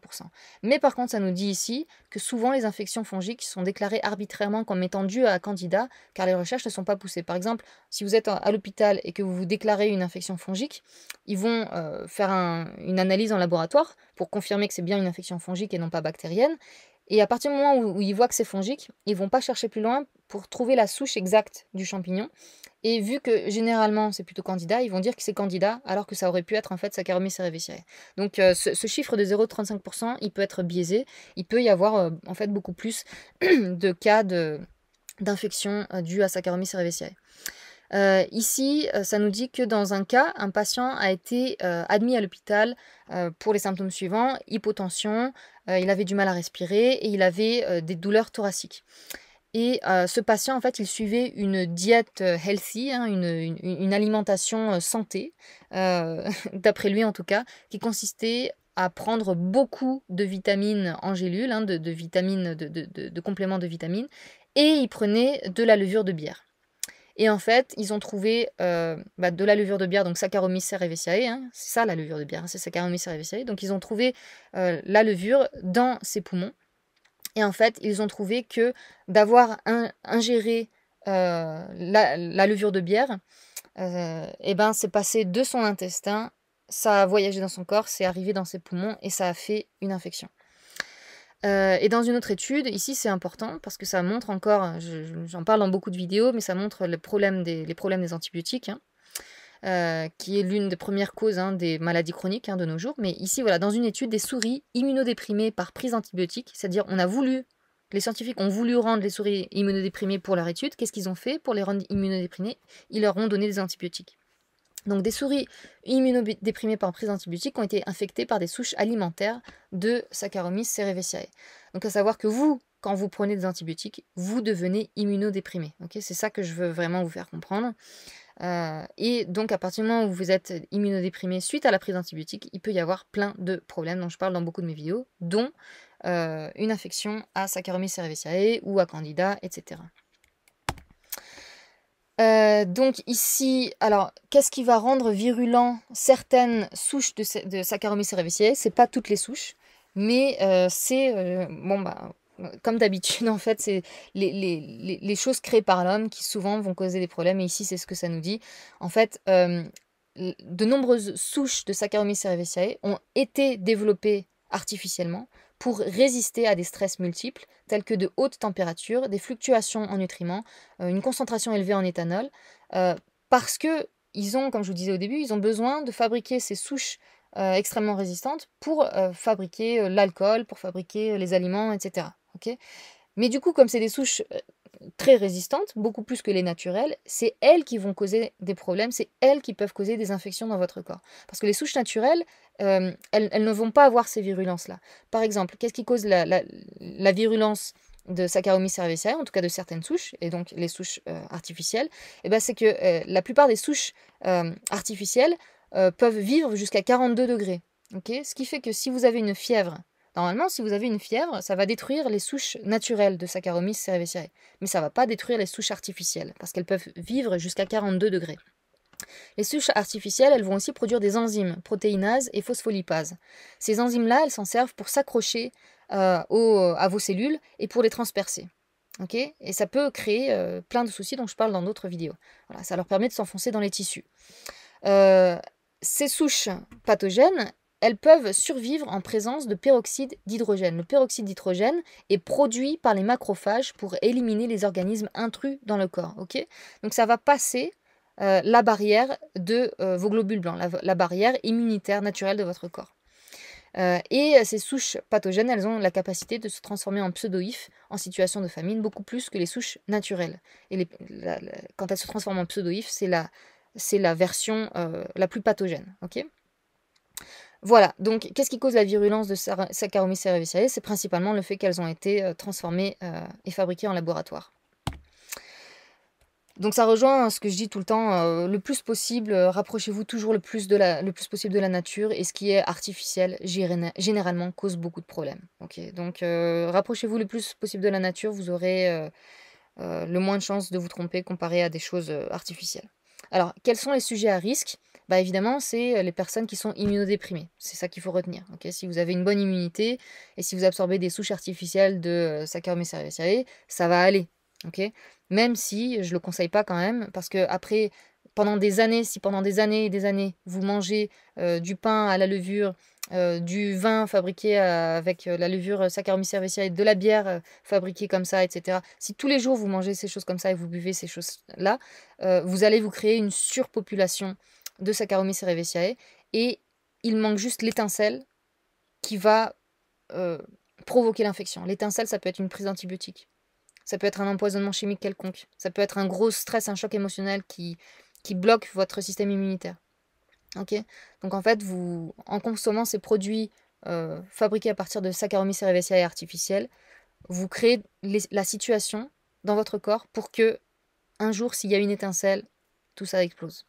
Mais par contre, ça nous dit ici que souvent les infections fongiques sont déclarées arbitrairement comme étant dues à Candida car les recherches ne sont pas poussées. Par exemple, si vous êtes à l'hôpital et que vous vous déclarez une infection fongique, ils vont faire une analyse en laboratoire pour confirmer que c'est bien une infection fongique et non pas bactérienne. Et à partir du moment où, ils voient que c'est fongique, ils vont pas chercher plus loin pour trouver la souche exacte du champignon. Et vu que généralement c'est plutôt candidat, ils vont dire que c'est candidat alors que ça aurait pu être en fait Saccharomyces cerevisiae. Donc euh, ce, chiffre de 0,35%, il peut être biaisé. Il peut y avoir euh, en fait beaucoup plus de cas de d'infection euh, due à Saccharomyces cerevisiae. Euh, ici, euh, ça nous dit que dans un cas, un patient a été euh, admis à l'hôpital pour les symptômes suivants, hypotension, il avait du mal à respirer et il avait des douleurs thoraciques. Et ce patient, en fait, il suivait une diète healthy, hein, une, alimentation santé, d'après lui en tout cas, qui consistait à prendre beaucoup de vitamines en gélules, hein, de, vitamines, de compléments de vitamines, et il prenait de la levure de bière. Et en fait, ils ont trouvé euh, bah, de la levure de bière, donc Saccharomyces cerevisiae, hein. c'est ça la levure de bière, hein, c'est Saccharomyces cerevisiae. Donc ils ont trouvé euh, la levure dans ses poumons. Et en fait, ils ont trouvé que d'avoir ingéré euh, la, levure de bière, et eh ben, c'est passé de son intestin, ça a voyagé dans son corps, c'est arrivé dans ses poumons et ça a fait une infection. Euh, et dans une autre étude, ici c'est important parce que ça montre encore, hein, j'en parle dans beaucoup de vidéos, mais ça montre les problèmes des antibiotiques, hein, euh, qui est l'une des premières causes hein, des maladies chroniques de nos jours. Mais ici, voilà, dans une étude, des souris immunodéprimées par prise d'antibiotiques, c'est-à-dire on a voulu, les scientifiques ont voulu rendre les souris immunodéprimées pour leur étude, qu'est-ce qu'ils ont fait pour les rendre immunodéprimées Ils leur ont donné des antibiotiques. Donc des souris immunodéprimées par prise d'antibiotiques ont été infectées par des souches alimentaires de Saccharomyces cerevisiae. Donc à savoir que vous, quand vous prenez des antibiotiques, vous devenez immunodéprimé. c'est ça que je veux vraiment vous faire comprendre. Euh, et donc à partir du moment où vous êtes immunodéprimé suite à la prise d'antibiotiques, il peut y avoir plein de problèmes dont je parle dans beaucoup de mes vidéos, dont euh, une infection à Saccharomyces cerevisiae ou à Candida, etc. Euh, donc ici, alors qu'est-ce qui va rendre virulent certaines souches de, de Saccharomyces cerevisiae C'est pas toutes les souches, mais euh, c'est euh, bon bah comme d'habitude en fait, c'est les, les, choses créées par l'homme qui souvent vont causer des problèmes. Et ici, c'est ce que ça nous dit. En fait, de nombreuses souches de Saccharomyces cerevisiae ont été développées artificiellement pour résister à des stress multiples tels que de hautes températures, des fluctuations en nutriments, euh, une concentration élevée en éthanol, euh, parce que ils ont, comme je vous disais au début, ils ont besoin de fabriquer ces souches euh, extrêmement résistantes pour fabriquer l'alcool, pour fabriquer les aliments, etc. Mais du coup, comme c'est des souches très résistantes, beaucoup plus que les naturelles, c'est elles qui vont causer des problèmes, c'est elles qui peuvent causer des infections dans votre corps. Parce que les souches naturelles, euh, elles, ne vont pas avoir ces virulences-là. Par exemple, qu'est-ce qui cause la, virulence de Saccharomyces cerevisiae, en tout cas de certaines souches, et donc les souches euh, artificielles, eh ben c'est que euh, la plupart des souches artificielles peuvent vivre jusqu'à 42 degrés. ce qui fait que si vous avez une fièvre Normalement, si vous avez une fièvre, ça va détruire les souches naturelles de Saccharomyces cerevisiae, mais ça va pas détruire les souches artificielles, parce qu'elles peuvent vivre jusqu'à 42 degrés. Les souches artificielles, elles vont aussi produire des enzymes, protéinases et phospholipases. Ces enzymes-là, elles s'en servent pour s'accrocher euh, euh, à vos cellules et pour les transpercer. et ça peut créer euh, plein de soucis dont je parle dans d'autres vidéos. ça leur permet de s'enfoncer dans les tissus. ces souches pathogènes, elles peuvent survivre en présence de peroxyde d'hydrogène. Le peroxyde d'hydrogène est produit par les macrophages pour éliminer les organismes intrus dans le corps. ok Donc ça va passer euh, la barrière de euh, vos globules blancs, la, barrière immunitaire naturelle de votre corps. Euh, et ces souches pathogènes, elles ont la capacité de se transformer en pseudo en situation de famine beaucoup plus que les souches naturelles. Et quand elles se transforment en pseudo c'est la, c'est la version la plus pathogène. ok voilà, donc qu'est-ce qui cause la virulence de Saccharomyces cerevisiae C'est principalement le fait qu'elles ont été euh, transformées euh, et fabriquées en laboratoire. Donc ça rejoint ce que je dis tout le temps, euh, le plus possible, rapprochez-vous toujours le plus, de la, le plus possible de la nature et ce qui est artificiel généralement cause beaucoup de problèmes. donc rapprochez-vous le plus possible de la nature, vous aurez le moins de chances de vous tromper comparé à des choses artificielles. Alors, quels sont les sujets à risque bah évidemment, c'est euh, les personnes qui sont immunodéprimées. C'est ça qu'il faut retenir. si vous avez une bonne immunité et si vous absorbez des souches artificielles de euh, Saccharomyces ça va aller. même si je le conseille pas quand même, parce que après, pendant des années, si pendant des années et des années, vous mangez euh, du pain à la levure, euh, du vin fabriqué euh, avec euh, la levure Saccharomyces cerevisiae, de la bière fabriquée comme ça, etc. Si tous les jours vous mangez ces choses comme ça et vous buvez ces choses-là, vous allez vous créer une surpopulation de Saccharomyces cerevisiae et il manque juste l'étincelle qui va provoquer l'infection. L'étincelle, ça peut être une prise d'antibiotiques, ça peut être un empoisonnement chimique quelconque, ça peut être un gros stress, un choc émotionnel qui, qui bloque votre système immunitaire. Donc en fait, vous, en consommant ces produits fabriqués à partir de Saccharomyces cerevisiae artificielle, vous créez la situation dans votre corps pour que un jour, s'il y a une étincelle, tout ça explose.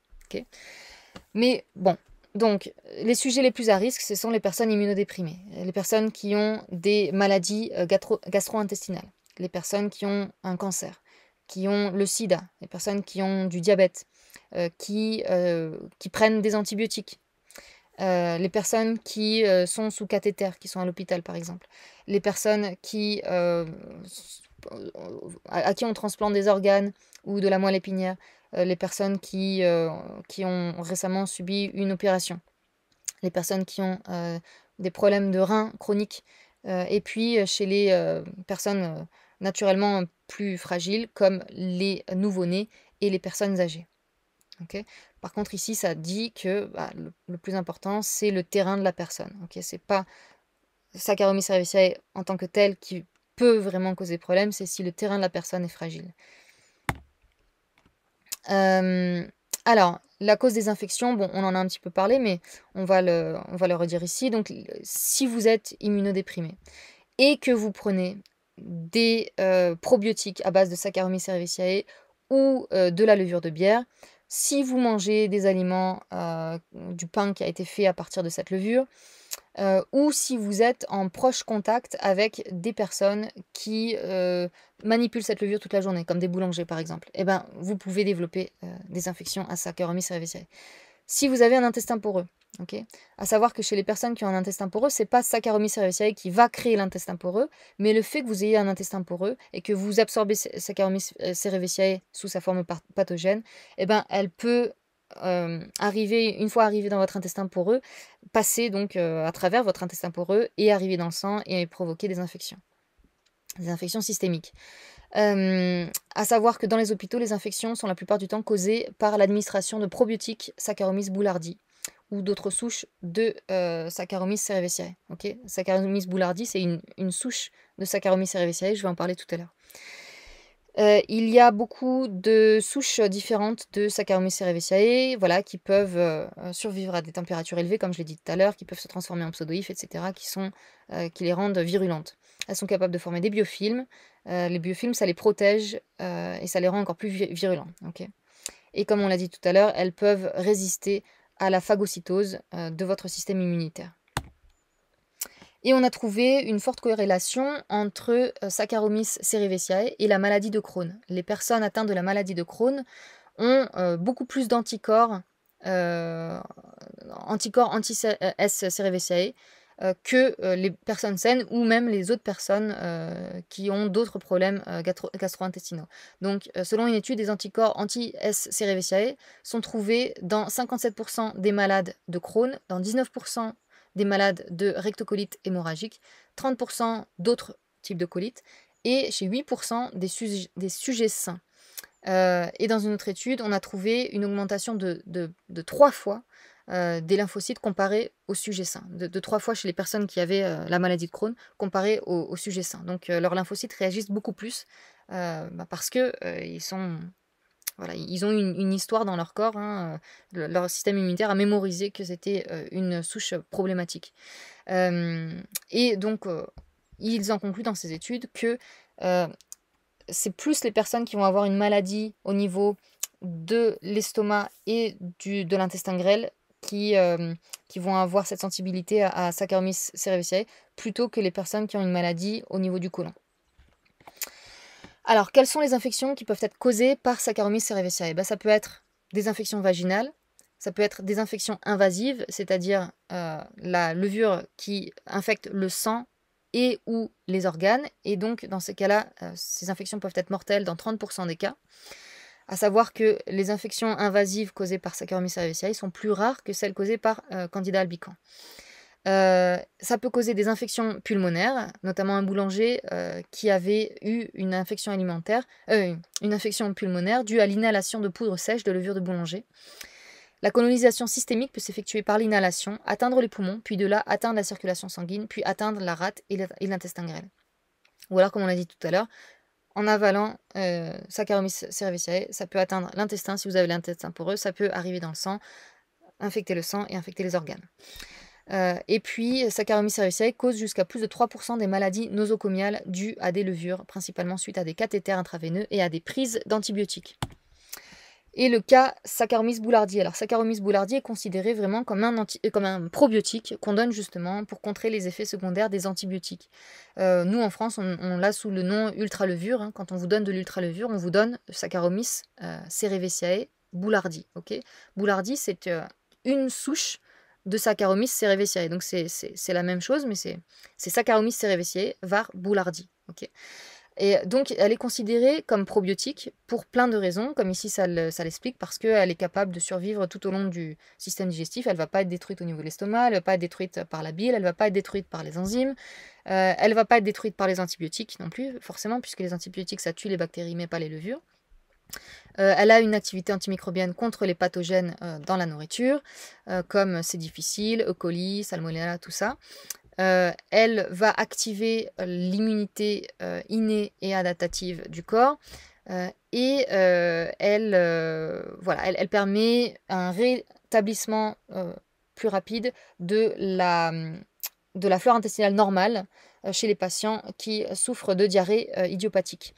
Mais bon, donc, les sujets les plus à risque, ce sont les personnes immunodéprimées, les personnes qui ont des maladies gastro-intestinales, les personnes qui ont un cancer, qui ont le sida, les personnes qui ont du diabète, euh, qui, euh, qui prennent des antibiotiques. Euh, les personnes qui sont sous cathéter, qui sont à l'hôpital par exemple, les personnes qui, à, qui on transplante des organes ou de la moelle épinière, les personnes qui, qui ont récemment subi une opération, les personnes qui ont des problèmes de reins chroniques, et puis chez les personnes naturellement plus fragiles comme les nouveau-nés et les personnes âgées. Par contre, ici, ça dit que bah, le, plus important, c'est le terrain de la personne. Ce c'est pas Saccharomyces cerevisiae en tant que tel qui peut vraiment causer problème, c'est si le terrain de la personne est fragile. alors, la cause des infections, on en a un petit peu parlé, mais on va le, redire ici. Donc, si vous êtes immunodéprimé et que vous prenez des euh, probiotiques à base de Saccharomyces cerevisiae ou euh, de la levure de bière, si vous mangez des aliments, euh, du pain qui a été fait à partir de cette levure, euh, ou si vous êtes en proche contact avec des personnes qui euh, manipulent cette levure toute la journée, comme des boulangers par exemple, eh ben, vous pouvez développer des infections à Saccharomyces cerevisiae. Si vous avez un intestin poreux, a à savoir que chez les personnes qui ont un intestin poreux, c'est pas Saccharomyces cerevisiae qui va créer l'intestin poreux, mais le fait que vous ayez un intestin poreux et que vous absorbez Saccharomyces euh, cerevisiae sous sa forme pathogène, eh ben, elle peut euh, arriver, une fois arrivée dans votre intestin poreux, passer donc euh, à travers votre intestin poreux et arriver dans le sang et provoquer des infections, des infections systémiques. A à savoir que dans les hôpitaux, les infections sont la plupart du temps causées par l'administration de probiotiques Saccharomyces boulardii ou d'autres souches de euh, Saccharomyces cerevisiae. ok Saccharomyces boulardii, c'est une, souche de Saccharomyces cerevisiae, je vais en parler tout à l'heure. Euh, il y a beaucoup de souches différentes de Saccharomyces cerevisiae, voilà, qui peuvent euh, survivre à des températures élevées, comme je l'ai dit tout à l'heure, qui peuvent se transformer en pseudoïphes, etc., qui, sont, qui les rendent virulentes. Elles sont capables de former des biofilms. les biofilms, ça les protège et ça les rend encore plus virulents. et comme on l'a dit tout à l'heure, elles peuvent résister à la phagocytose euh, de votre système immunitaire. Et on a trouvé une forte corrélation entre euh, Saccharomyces cerevisiae et la maladie de Crohn. Les personnes atteintes de la maladie de Crohn ont euh, beaucoup plus d'anticorps, anticorps anti-S cerevisiae, euh, que euh, les personnes saines ou même les autres personnes euh, qui ont d'autres problèmes gastro-intestinaux. Donc, selon une étude, des anticorps anti-S cerevisiae sont trouvés dans 57% des malades de Crohn, dans 19% des malades de rectocolite hémorragique, 30% d'autres types de colites et chez 8% des, sujets sains. et dans une autre étude, on a trouvé une augmentation de, de 3 fois euh, des lymphocytes comparés au sujet sain, de, trois fois chez les personnes qui avaient euh, la maladie de Crohn comparés au, sujets sujet sain. Donc euh, leurs lymphocytes réagissent beaucoup plus bah, parce que ils sont ils ont une, histoire dans leur corps. Hein, leur système immunitaire a mémorisé que c'était une souche problématique. et donc, ils en concluent dans ces études que c'est plus les personnes qui vont avoir une maladie au niveau de l'estomac et du, de l'intestin grêle qui, euh, qui vont avoir cette sensibilité à, Saccharomyces cerevisiae plutôt que les personnes qui ont une maladie au niveau du côlon. Alors, quelles sont les infections qui peuvent être causées par Saccharomyces cerevisiae ben, Ça peut être des infections vaginales, ça peut être des infections invasives, c'est-à-dire euh, la levure qui infecte le sang et ou les organes. Et donc, dans ces cas-là, euh, ces infections peuvent être mortelles dans 30% des cas à savoir que les infections invasives causées par Saccharomyces cerevisiae sont plus rares que celles causées par euh, Candida albicans. Euh, ça peut causer des infections pulmonaires, notamment un boulanger euh, qui avait eu une infection alimentaire, une infection pulmonaire due à l'inhalation de poudre sèche de levure de boulanger. La colonisation systémique peut s'effectuer par l'inhalation, atteindre les poumons, puis de là atteindre la circulation sanguine, puis atteindre la rate et l'intestin grêle. Ou alors, comme on l'a dit tout à l'heure, en avalant euh, Saccharomyces cerevisiae, ça peut atteindre l'intestin si vous avez l'intestin poreux, ça peut arriver dans le sang, infecter le sang et infecter les organes. Euh, et puis, Saccharomyces cerevisiae cause jusqu'à plus de 3% des maladies nosocomiales dues à des levures, principalement suite à des cathéters intraveineux et à des prises d'antibiotiques et le cas Saccharomyces boulardii. Alors Saccharomyces boulardii est considéré vraiment comme un, euh, comme un probiotique qu'on donne justement pour contrer les effets secondaires des antibiotiques. Euh, nous en France, on, l'a sous le nom ultralevure. levure hein. Quand on vous donne de l'ultralevure, on vous donne Saccharomyces euh, cerevisiae boulardii. ok boulardii, c'est euh, une souche de Saccharomyces cerevisiae. Donc c'est la même chose, mais c'est Saccharomyces cerevisiae var boulardii. Okay et donc, elle est considérée comme probiotique pour plein de raisons, comme ici ça l'explique, parce qu'elle est capable de survivre tout au long du système digestif. Elle ne va pas être détruite au niveau de l'estomac, elle ne va pas être détruite par la bile, elle ne va pas être détruite par les enzymes, euh, elle ne va pas être détruite par les antibiotiques non plus, forcément, puisque les antibiotiques, ça tue les bactéries, mais pas les levures. Euh, elle a une activité antimicrobienne contre les pathogènes euh, dans la nourriture, comme c'est difficile, E. coli, salmonella, tout ça. Euh, elle va activer euh, l'immunité euh, innée et adaptative du corps. et elle, voilà, elle, permet un rétablissement plus rapide de la, de la flore intestinale normale chez les patients qui souffrent de diarrhée idiopathique.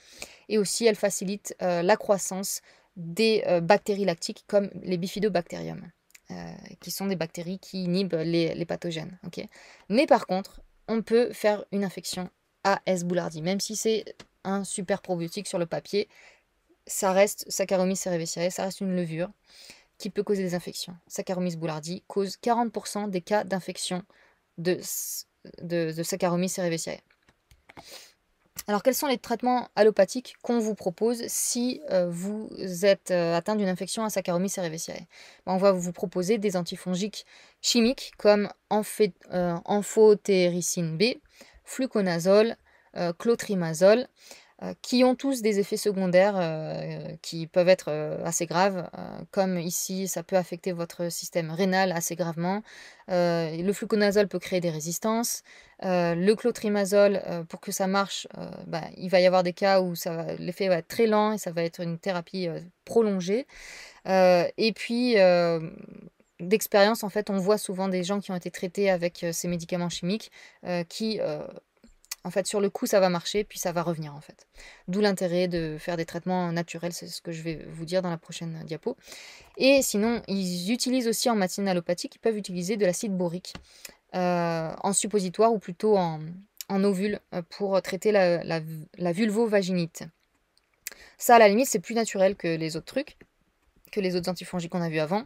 Et aussi, elle facilite la croissance des bactéries lactiques comme les bifidobactériums. Euh, qui sont des bactéries qui inhibent les, pathogènes. Mais par contre, on peut faire une infection à S. boulardi, même si c'est un super probiotique sur le papier, ça reste Saccharomyces cerevisiae, ça reste une levure qui peut causer des infections. Saccharomyces boulardii cause 40% des cas d'infection de, de, de Saccharomyces cerevisiae. Alors quels sont les traitements allopathiques qu'on vous propose si euh, vous êtes euh, atteint d'une infection à Saccharomyces cerevisiae ben, On va vous proposer des antifongiques chimiques comme euh, amphotéricine B, fluconazole, euh, clotrimazole, qui ont tous des effets secondaires qui peuvent être assez graves, comme ici ça peut affecter votre système rénal assez gravement. le fluconazole peut créer des résistances, euh, le clotrimazole, euh, pour que ça marche, euh, bah, il va y avoir des cas où l'effet va être très lent et ça va être une thérapie prolongée. et puis, d'expérience, en fait, on voit souvent des gens qui ont été traités avec ces médicaments chimiques qui, en fait, sur le coup, ça va marcher, puis ça va revenir, en fait. D'où l'intérêt de faire des traitements naturels, c'est ce que je vais vous dire dans la prochaine diapo. Et sinon, ils utilisent aussi en médecine allopathique, ils peuvent utiliser de l'acide borique. Euh, en suppositoire ou plutôt en, ovule euh, pour traiter la, la, la vulvovaginite. Ça, à la limite, c'est plus naturel que les autres trucs, que les autres antifongiques qu'on a vus avant.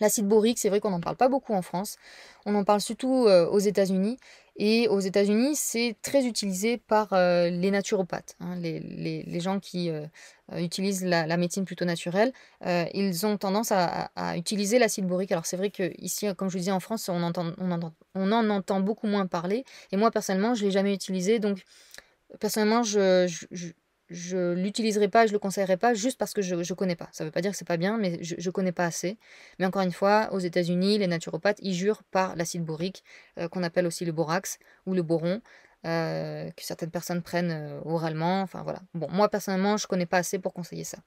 L'acide borique, c'est vrai qu'on n'en parle pas beaucoup en France. On en parle surtout euh, aux États-Unis. Et aux États-Unis, c'est très utilisé par euh, les naturopathes, hein, les, les, gens qui euh, euh, utilisent la, médecine plutôt naturelle. ils ont tendance à, utiliser l'acide borique. Alors c'est vrai que ici, comme je vous disais, en France, on, entend, on, en entend beaucoup moins parler. Et moi personnellement, je ne l'ai jamais utilisé, donc personnellement, je, je l'utiliserai pas, je le conseillerai pas juste parce que je ne connais pas. Ça ne veut pas dire que c'est pas bien, mais je ne connais pas assez. Mais encore une fois, aux États-Unis, les naturopathes y jurent par l'acide borique euh, qu'on appelle aussi le borax ou le boron, euh, que certaines personnes prennent euh, oralement. Enfin voilà. Bon, moi personnellement, je ne connais pas assez pour conseiller ça.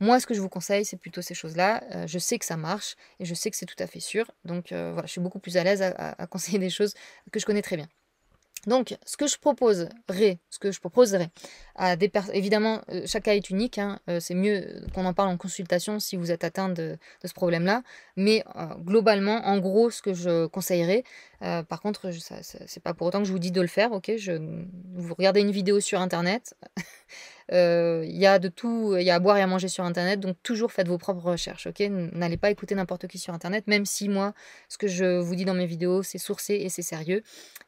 Moi, ce que je vous conseille, c'est plutôt ces choses-là. je sais que ça marche et je sais que c'est tout à fait sûr. Donc voilà, je suis beaucoup plus à l'aise à conseiller des choses que je connais très bien. Donc, ce que je proposerais, ce que je proposerais à des personnes, évidemment, chacun euh, chaque cas est unique, hein, euh, c'est mieux qu'on en parle en consultation si vous êtes atteint de, ce problème-là, mais euh, globalement, en gros, ce que je conseillerais, par contre, c'est pas pour autant que je vous dis de le faire, ok, vous regardez une vidéo sur Internet, euh, il y a de tout, il y a à boire et à manger sur Internet, donc toujours faites vos propres recherches, ok N'allez pas écouter n'importe qui sur Internet, même si moi, ce que je vous dis dans mes vidéos, c'est sourcé et c'est sérieux.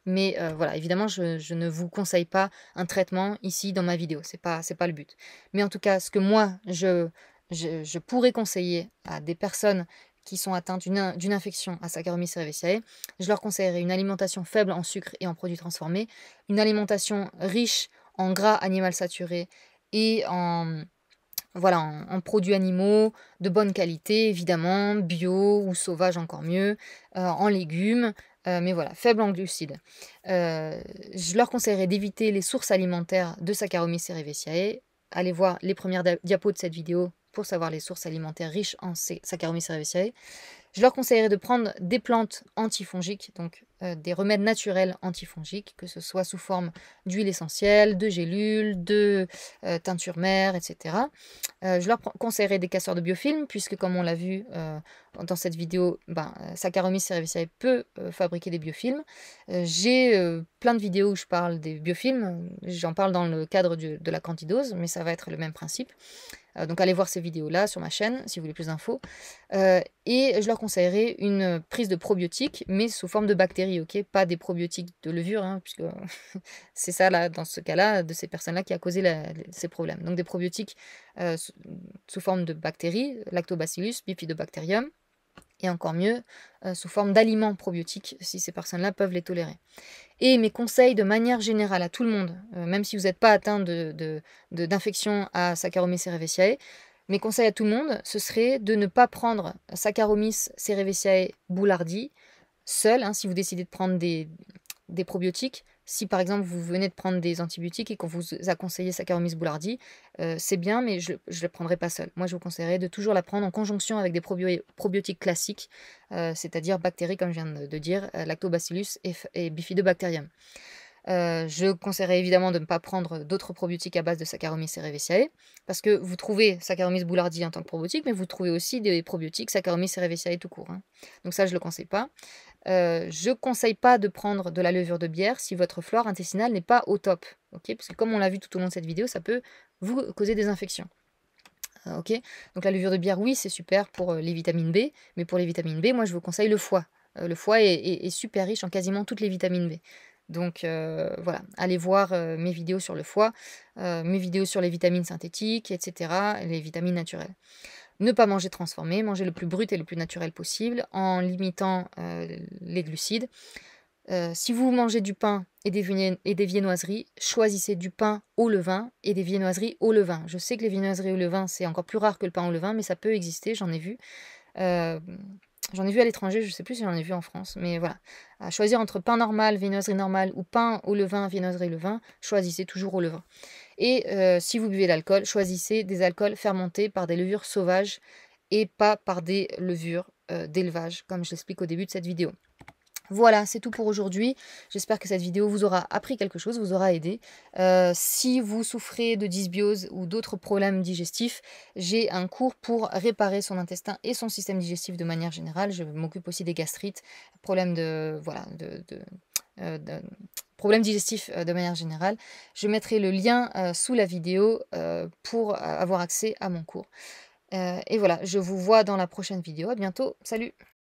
Mais euh, voilà, évidemment, je, ne vous conseille pas un traitement ici dans ma vidéo, c'est pas, pas le but. Mais en tout cas, ce que moi, je, je, pourrais conseiller à des personnes qui sont atteintes d'une infection à Saccharomyces cerevisiae, je leur conseillerais une alimentation faible en sucre et en produits transformés, une alimentation riche en gras animal saturé et en, voilà, en, produits animaux de bonne qualité, évidemment, bio ou sauvage encore mieux, euh, en légumes, euh, mais voilà, faible en glucides. Euh, je leur conseillerais d'éviter les sources alimentaires de Saccharomyces cerevisiae. Allez voir les premières diapos de cette vidéo pour savoir les sources alimentaires riches en Saccharomyces cerevisiae. Je leur conseillerais de prendre des plantes antifongiques, donc euh, des remèdes naturels antifongiques, que ce soit sous forme d'huile essentielle, de gélules, de euh, teinture mère, etc. Euh, je leur conseillerais des casseurs de biofilms, puisque comme on l'a vu dans cette vidéo, ben, Saccharomyces cerevisiae peut fabriquer des biofilms. J'ai plein de vidéos où je parle des biofilms, j'en parle dans le cadre de la candidose, mais ça va être le même principe. Euh, donc allez voir ces vidéos-là sur ma chaîne si vous voulez plus d'infos. Euh, et je leur conseillerais une euh, prise de probiotiques, mais sous forme de bactéries, ok Pas des probiotiques de levure, hein, puisque c'est ça, là, dans ce cas-là, de ces personnes-là qui a causé ces problèmes. Donc des probiotiques sous, sous forme de bactéries, lactobacillus, bifidobacterium et encore mieux euh, sous forme d'aliments probiotiques si ces personnes-là peuvent les tolérer. Et mes conseils de manière générale à tout le monde, euh, même si vous n'êtes pas atteint d'infection de, à Saccharomyces cerevisiae, mes conseils à tout le monde, ce serait de ne pas prendre Saccharomyces cerevisiae boulardii seul, hein, si vous décidez de prendre des probiotiques, si par exemple vous venez de prendre des antibiotiques et qu'on vous a conseillé Saccharomyces boulardii, euh, c'est bien, mais je ne le prendrai pas seul. Moi, je vous conseillerais de toujours la prendre en conjonction avec des probiotiques classiques, euh, c'est-à-dire bactéries, comme je viens de, dire, euh, lactobacillus et bifidobacterium. Euh, je conseillerais évidemment de ne pas prendre d'autres probiotiques à base de Saccharomyces cerevisiae, parce que vous trouvez Saccharomyces boulardii en tant que probiotique, mais vous trouvez aussi des probiotiques Saccharomyces cerevisiae tout court. Hein. Donc ça, je ne le conseille pas. Euh, je ne conseille pas de prendre de la levure de bière si votre flore intestinale n'est pas au top, ok parce que comme on l'a vu tout au long de cette vidéo, ça peut vous causer des infections. Euh, donc la levure de bière, oui, c'est super pour les vitamines B, mais pour les vitamines B, moi je vous conseille le foie. Le foie est super riche en quasiment toutes les vitamines B. Donc euh, voilà, allez voir euh, mes vidéos sur le foie, euh, mes vidéos sur les vitamines synthétiques, etc., les vitamines naturelles. Ne pas manger transformé, manger le plus brut et le plus naturel possible en limitant les glucides. si vous mangez du pain et des, et des viennoiseries, choisissez du pain au levain et des viennoiseries au levain. Je sais que les viennoiseries au levain, c'est encore plus rare que le pain au levain, mais ça peut exister, j'en ai vu. J'en ai vu à l'étranger, je ne sais plus si j'en ai vu en France, mais voilà. À choisir entre pain normal, viennoiserie normale ou pain au levain, viennoiserie levain, choisissez toujours au levain. Et euh, si vous buvez l'alcool, choisissez des alcools fermentés par des levures sauvages et pas par des levures euh, d'élevage, comme je l'explique au début de cette vidéo. Voilà, c'est tout pour aujourd'hui. J'espère que cette vidéo vous aura appris quelque chose, vous aura aidé. Euh, si vous souffrez de dysbiose ou d'autres problèmes digestifs, j'ai un cours pour réparer son intestin et son système digestif de manière générale. Je m'occupe aussi des gastrites, problèmes de voilà de, euh, problèmes digestifs euh, de manière générale. Je mettrai le lien sous la vidéo pour avoir accès à mon cours. et voilà, je vous vois dans la prochaine vidéo. À bientôt. Salut.